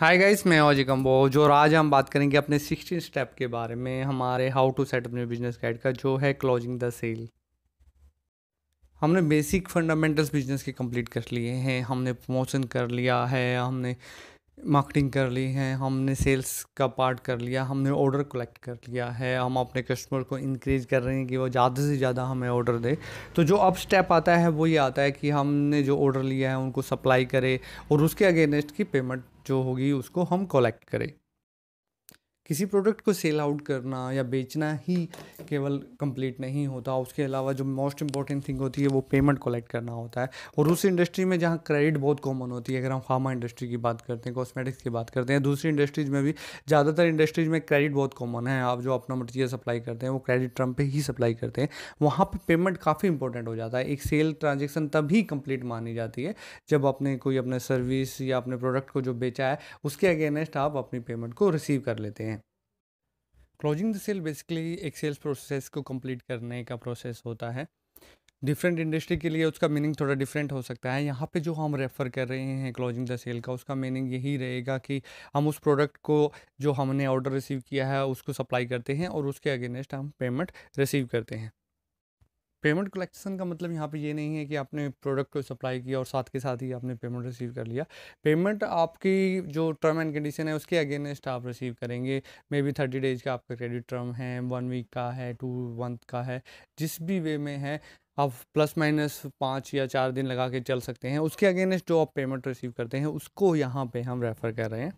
hi guys मैं Ajay combo जो आज हम बात करेंगे अपने सिक्सटीन स्टेप के बारे में हमारे हाउ टू सेट अपने बिजनेस गाइड का जो है क्लोजिंग द सेल हमने बेसिक फंडामेंटल्स बिजनेस के कंप्लीट कर लिए हैं हमने प्रमोशन कर लिया है हमने मार्केटिंग कर ली है हमने सेल्स का पार्ट कर लिया हमने ऑर्डर कलेक्ट कर लिया है हम अपने कस्टमर को इंक्रीज कर रहे हैं कि वो ज़्यादा से ज़्यादा हमें ऑर्डर दे तो जो अब स्टेप आता है वो ये आता है कि हमने जो ऑर्डर लिया है उनको सप्लाई करें और उसके अगेनेस्ट की पेमेंट जो होगी उसको हम कलेक्ट करें किसी प्रोडक्ट को सेल आउट करना या बेचना ही केवल कंप्लीट नहीं होता उसके अलावा जो मोस्ट इंपॉर्टेंट थिंग होती है वो पेमेंट कलेक्ट करना होता है और उस इंडस्ट्री में जहाँ क्रेडिट बहुत कॉमन होती है अगर हम फार्मा इंडस्ट्री की बात करते हैं कॉस्मेटिक्स की बात करते हैं दूसरी इंडस्ट्रीज में भी ज़्यादातर इंडस्ट्रीज में क्रेडिट बहुत कॉमन है आप जो अपना मटीरियल सप्लाई करते हैं वो क्रेडिट ट्रम पर ही सप्लाई करते हैं वहाँ पर पेमेंट काफ़ी इंपॉर्टेंट हो जाता है एक सेल ट्रांजेक्शन तभी कंप्लीट मानी जाती है जब अपने कोई अपने सर्विस या अपने प्रोडक्ट को जो बेचा है उसके अगेंस्ट आप अपनी पेमेंट को रिसीव कर लेते हैं क्लोजिंग द सेल बेसिकली एक सेल्स प्रोसेस को कंप्लीट करने का प्रोसेस होता है डिफरेंट इंडस्ट्री के लिए उसका मीनिंग थोड़ा डिफरेंट हो सकता है यहाँ पे जो हम रेफ़र कर रहे हैं क्लोजिंग द सेल का उसका मीनिंग यही रहेगा कि हम उस प्रोडक्ट को जो हमने ऑर्डर रिसीव किया है उसको सप्लाई करते हैं और उसके अगेंस्ट हम पेमेंट रिसीव करते हैं पेमेंट कलेक्शन का मतलब यहाँ पे ये नहीं है कि आपने प्रोडक्ट को सप्लाई किया और साथ के साथ ही आपने पेमेंट रिसीव कर लिया पेमेंट आपकी जो टर्म एंड कंडीशन है उसके अगेंस्ट आप रिसीव करेंगे मे बी थर्टी डेज का आपका क्रेडिट टर्म है वन वीक का है टू मंथ का है जिस भी वे में है आप प्लस माइनस पाँच या चार दिन लगा के चल सकते हैं उसके अगेंस्ट जो आप पेमेंट रिसीव करते हैं उसको यहाँ पर हम रेफ़र कर रहे हैं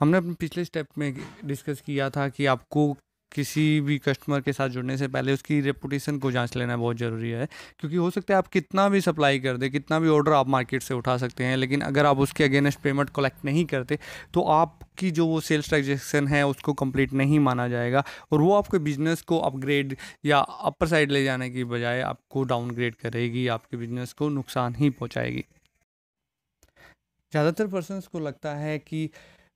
हमने अपने पिछले स्टेप में डिस्कस किया था कि आपको किसी भी कस्टमर के साथ जुड़ने से पहले उसकी रेपुटेशन को जांच लेना बहुत ज़रूरी है क्योंकि हो सकता है आप कितना भी सप्लाई कर दे कितना भी ऑर्डर आप मार्केट से उठा सकते हैं लेकिन अगर आप उसके अगेंस्ट पेमेंट कलेक्ट नहीं करते तो आपकी जो वो सेल्स ट्रांजेक्शन है उसको कंप्लीट नहीं माना जाएगा और वो आपके बिजनेस को अपग्रेड या अपर साइड ले जाने की बजाय आपको डाउनग्रेड करेगी आपके बिजनेस को नुकसान ही पहुँचाएगी ज़्यादातर पर्सनस को लगता है कि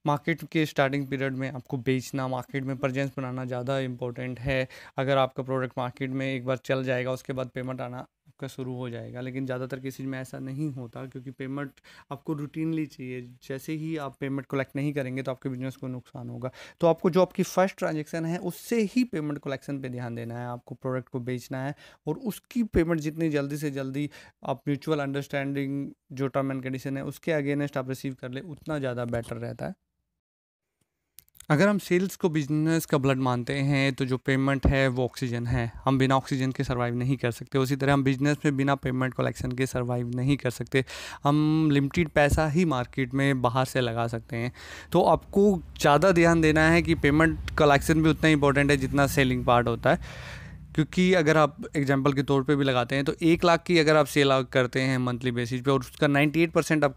मार्केट के स्टार्टिंग पीरियड में आपको बेचना मार्केट में प्रजेंस बनाना ज़्यादा इंपॉर्टेंट है अगर आपका प्रोडक्ट मार्केट में एक बार चल जाएगा उसके बाद पेमेंट आना आपका शुरू हो जाएगा लेकिन ज़्यादातर किसी में ऐसा नहीं होता क्योंकि पेमेंट आपको रूटीनली चाहिए जैसे ही आप पेमेंट कलेक्ट नहीं करेंगे तो आपके बिजनेस को नुकसान होगा तो आपको जो आपकी फ़र्स्ट ट्रांजेक्शन है उससे ही पेमेंट कलेक्शन पे ध्यान देना है आपको प्रोडक्ट को बेचना है और उसकी पेमेंट जितनी जल्दी से जल्दी आप म्यूचुअल अंडरस्टैंडिंग जो टर्म एंड कंडीशन है उसके अगेनेस्ट आप रिसीव कर ले उतना ज़्यादा बेटर रहता है अगर हम सेल्स को बिजनेस का ब्लड मानते हैं तो जो पेमेंट है वो ऑक्सीजन है हम बिना ऑक्सीजन के सर्वाइव नहीं कर सकते उसी तरह हम बिजनेस में बिना पेमेंट कलेक्शन के सर्वाइव नहीं कर सकते हम लिमिटेड पैसा ही मार्केट में बाहर से लगा सकते हैं तो आपको ज़्यादा ध्यान देना है कि पेमेंट कलेक्शन भी उतना इंपॉर्टेंट है जितना सेलिंग पार्ट होता है क्योंकि अगर आप एग्जाम्पल के तौर पे भी लगाते हैं तो एक लाख की अगर आप सेल करते हैं मंथली बेसिस पे और उसका 98 परसेंट आप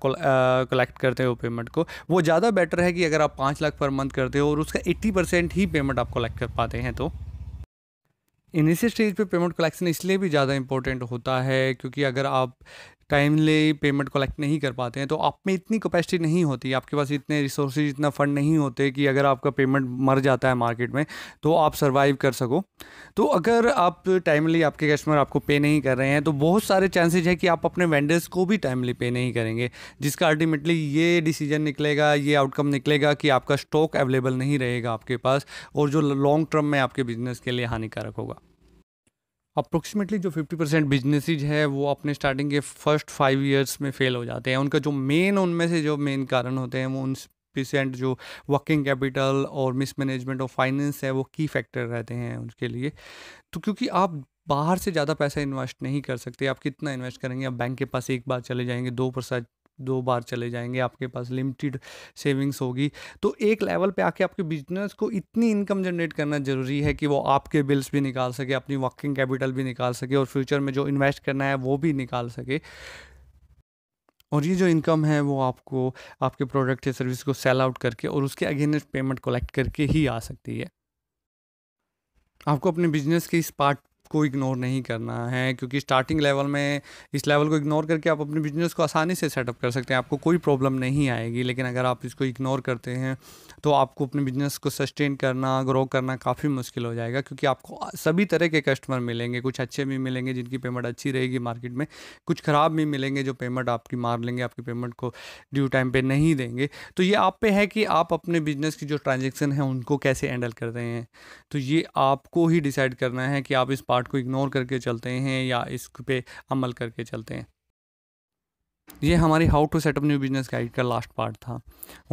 कलेक्ट करते हो पेमेंट को वो ज़्यादा बेटर है कि अगर आप पाँच लाख पर मंथ करते हो और उसका 80 परसेंट ही पेमेंट आप कलेक्ट कर पाते हैं तो इनिशियल स्टेज पे पेमेंट कलेक्शन इसलिए भी ज़्यादा इंपॉर्टेंट होता है क्योंकि अगर आप टाइमली पेमेंट कलेक्ट नहीं कर पाते हैं तो आप में इतनी कैपेसिटी नहीं होती आपके पास इतने रिसोर्सेज इतना फंड नहीं होते कि अगर आपका पेमेंट मर जाता है मार्केट में तो आप सर्वाइव कर सको तो अगर आप टाइमली आपके कस्टमर आपको पे नहीं कर रहे हैं तो बहुत सारे चांसेज है कि आप अपने वेंडर्स को भी टाइमली पे नहीं करेंगे जिसका अल्टीमेटली ये डिसीजन निकलेगा ये आउटकम निकलेगा कि आपका स्टॉक अवेलेबल नहीं रहेगा आपके पास और जो लॉन्ग टर्म में आपके बिजनेस के लिए हानिकारक होगा अप्रोक्सीमेटली जो 50 परसेंट बिजनेसिज है वो अपने स्टार्टिंग के फर्स्ट फाइव ईयर्स में फेल हो जाते हैं उनका जो मेन उनमें से जो मेन कारण होते हैं वो उन परसेंट जो वर्किंग कैपिटल और मिसमैनेजमेंट ऑफ फाइनेंस है वो की फैक्टर रहते हैं उनके लिए तो क्योंकि आप बाहर से ज़्यादा पैसा इन्वेस्ट नहीं कर सकते आप कितना इन्वेस्ट करेंगे आप बैंक के पास एक बार चले जाएंगे दो परसेंट दो बार चले जाएंगे आपके पास लिमिटेड सेविंग्स होगी तो एक लेवल पे आके आपके बिजनेस को इतनी इनकम जनरेट करना ज़रूरी है कि वो आपके बिल्स भी निकाल सके अपनी वर्किंग कैपिटल भी निकाल सके और फ्यूचर में जो इन्वेस्ट करना है वो भी निकाल सके और ये जो इनकम है वो आपको आपके प्रोडक्ट या सर्विस को सेल आउट करके और उसके अगेंस्ट पेमेंट कलेक्ट करके ही आ सकती है आपको अपने बिजनेस के इस पार्ट को इग्नोर नहीं करना है क्योंकि स्टार्टिंग लेवल में इस लेवल को इग्नोर करके आप अपने बिजनेस को आसानी से सेटअप कर सकते हैं आपको कोई प्रॉब्लम नहीं आएगी लेकिन अगर आप इसको इग्नोर करते हैं तो आपको अपने बिजनेस को सस्टेन करना ग्रो करना काफ़ी मुश्किल हो जाएगा क्योंकि आपको सभी तरह के कस्टमर मिलेंगे कुछ अच्छे भी मिलेंगे जिनकी पेमेंट अच्छी रहेगी मार्केट में कुछ ख़राब भी मिलेंगे जो पेमेंट आपकी मार लेंगे आपकी पेमेंट को ड्यू टाइम पर नहीं देंगे तो ये आप पे है कि आप अपने बिजनेस की जो ट्रांजेक्शन है उनको कैसे हैंडल कर रहे हैं तो ये आपको ही डिसाइड करना है कि आप इस पार्ट पार्ट को इग्नोर करके चलते हैं या इस पे अमल करके चलते हैं ये हमारी how to set up new business guide का लास्ट पार्ट था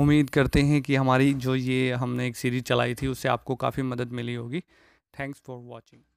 उम्मीद करते हैं कि हमारी जो ये हमने एक सीरीज चलाई थी उससे आपको काफ़ी मदद मिली होगी थैंक्स फॉर वॉचिंग